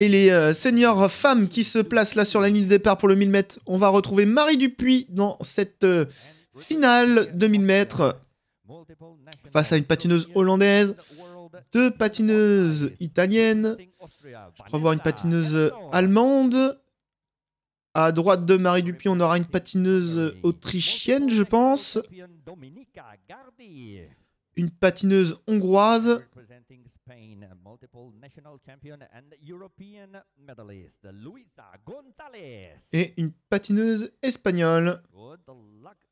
Et les euh, seniors femmes qui se placent là sur la ligne de départ pour le 1000 mètres. On va retrouver Marie Dupuis dans cette euh, finale de 1000 mètres face à une patineuse hollandaise, deux patineuses italiennes, je crois voir une patineuse allemande. À droite de Marie Dupuis, on aura une patineuse autrichienne, je pense. Une patineuse hongroise. Et une patineuse espagnole.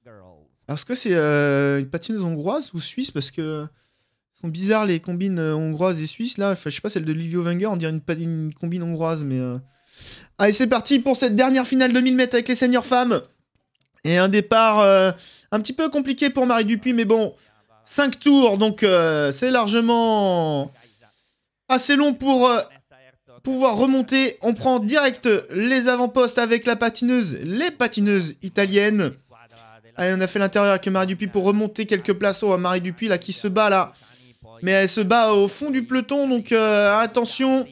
Alors, est-ce que c'est euh, une patineuse hongroise ou suisse Parce que sont bizarres les combines euh, hongroises et suisses là. je sais pas, celle de Livio Wenger, on dirait une, combine hongroise, mais. Euh. Allez, c'est parti pour cette dernière finale de 1000 mètres avec les seniors femmes. Et un départ un petit peu compliqué pour Marie Dupuis, mais bon, 5 tours, donc c'est largement assez long pour euh, pouvoir remonter. On prend direct les avant-postes avec la patineuse, les patineuses italiennes. Allez, on a fait l'intérieur avec Marie Dupuis pour remonter quelques places. Oh, Marie Dupuis, là, qui se bat, là. Mais elle se bat au fond du peloton, donc euh, attention.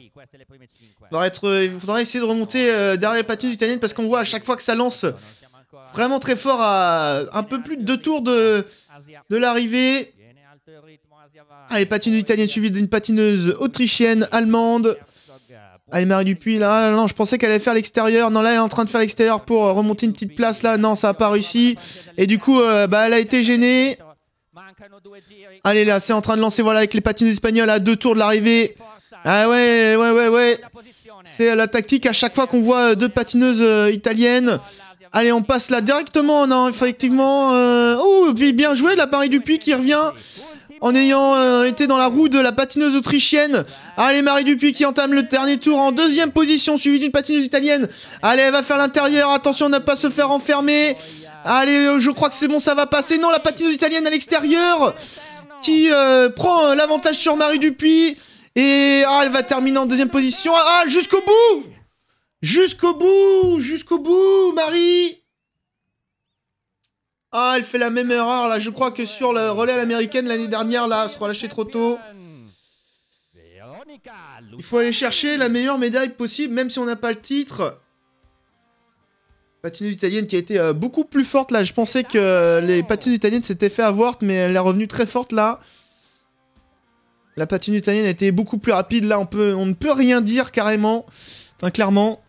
Être, euh, il faudra essayer de remonter derrière les patineuses italiennes parce qu'on voit à chaque fois que ça lance vraiment très fort à un peu plus de deux tours de l'arrivée. Allez, ah, patineuse italienne suivie d'une patineuse autrichienne, allemande. Allez, Marie Dupuis, là, non, je pensais qu'elle allait faire l'extérieur. Non, là, elle est en train de faire l'extérieur pour euh, remonter une petite place, là. Non, ça n'a pas réussi. Et du coup, euh, bah, elle a été gênée. Allez, là, c'est en train de lancer, voilà, avec les patineuses espagnoles à deux tours de l'arrivée. Ah ouais, ouais, ouais, ouais. C'est euh, la tactique à chaque fois qu'on voit deux patineuses italiennes. Allez, on passe là directement, non, effectivement. Oh, puis bien joué, la Marie Dupuis qui revient en ayant euh, été dans la roue de la patineuse autrichienne. Allez, Marie Dupuis qui entame le dernier tour en deuxième position, suivie d'une patineuse italienne. Allez, elle va faire l'intérieur, attention à ne pas se faire enfermer. Allez, euh, je crois que c'est bon, ça va passer. Non, la patineuse italienne à l'extérieur qui euh, prend l'avantage sur Marie Dupuis. Et ah, elle va terminer en deuxième position. Ah, jusqu'au bout Jusqu'au bout Jusqu'au bout, Marie ah, elle fait la même erreur, là. Je crois que sur le relais à l'américaine, l'année dernière, là, elle se relâchait trop tôt. Il faut aller chercher la meilleure médaille possible, même si on n'a pas le titre. Patineuse italienne qui a été euh, beaucoup plus forte, là. Je pensais que les patines italiennes s'étaient fait avoir, mais elle est revenue très forte, là. La patine italienne a été beaucoup plus rapide. Là, on, peut, on ne peut rien dire carrément. Enfin, clairement.